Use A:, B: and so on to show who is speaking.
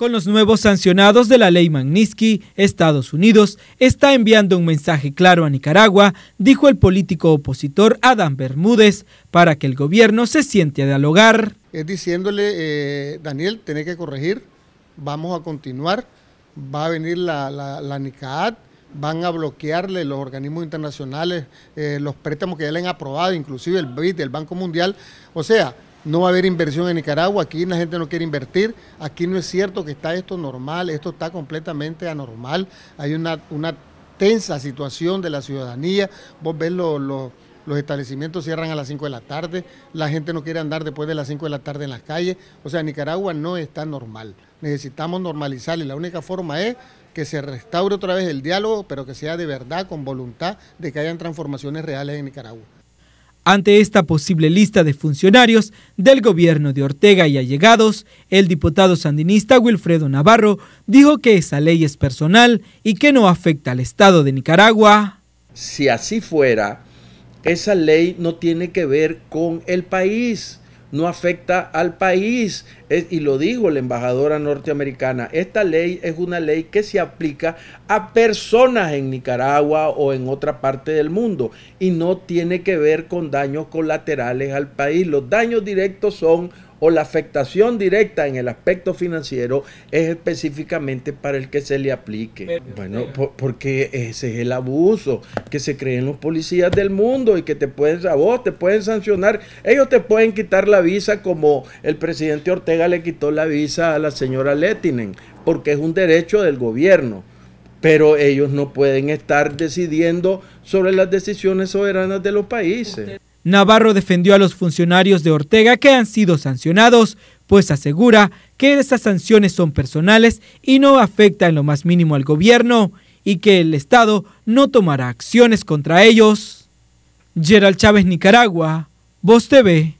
A: Con los nuevos sancionados de la ley Magnitsky, Estados Unidos está enviando un mensaje claro a Nicaragua, dijo el político opositor Adam Bermúdez, para que el gobierno se siente a dialogar.
B: Es diciéndole, eh, Daniel, tiene que corregir, vamos a continuar, va a venir la, la, la van a bloquearle los organismos internacionales, eh, los préstamos que ya le han aprobado, inclusive el BID, el Banco Mundial. O sea, no va a haber inversión en Nicaragua, aquí la gente no quiere invertir, aquí no es cierto que está esto normal, esto está completamente anormal, hay una, tensa situación de la ciudadanía, vos ves los establecimientos cierran a las 5 de la tarde, la gente no quiere andar después de las 5 de la tarde en las calles, o sea, Nicaragua no está normal, necesitamos normalizar y la única forma es que se restaure otra vez el diálogo, pero que sea de verdad, con voluntad de que hayan transformaciones reales en Nicaragua.
A: Ante esta posible lista de funcionarios del gobierno de Ortega y allegados, el diputado sandinista Wilfredo Navarro dijo que esa ley es personal y que no afecta al Estado de Nicaragua.
C: Si así fuera, esa ley no tiene que ver con el país no afecta al país. y lo dijo la embajadora norteamericana, esta ley es una ley que se aplica a personas en Nicaragua o en otra parte del mundo y no tiene que ver con daños colaterales al país. Los daños directos son o la afectación directa en el aspecto financiero es específicamente para el que se le aplique. Bueno, porque ese es el abuso que se creen los policías del mundo y que te pueden, a vos te pueden sancionar. Ellos te pueden quitar la visa como el presidente Ortega le quitó la visa a la señora Letinen, porque es un derecho del gobierno pero ellos no pueden estar decidiendo sobre las decisiones soberanas de los países.
A: Navarro defendió a los funcionarios de Ortega que han sido sancionados, pues asegura que esas sanciones son personales y no afectan en lo más mínimo al gobierno y que el Estado no tomará acciones contra ellos. Gerald Chávez, Nicaragua, Voz TV.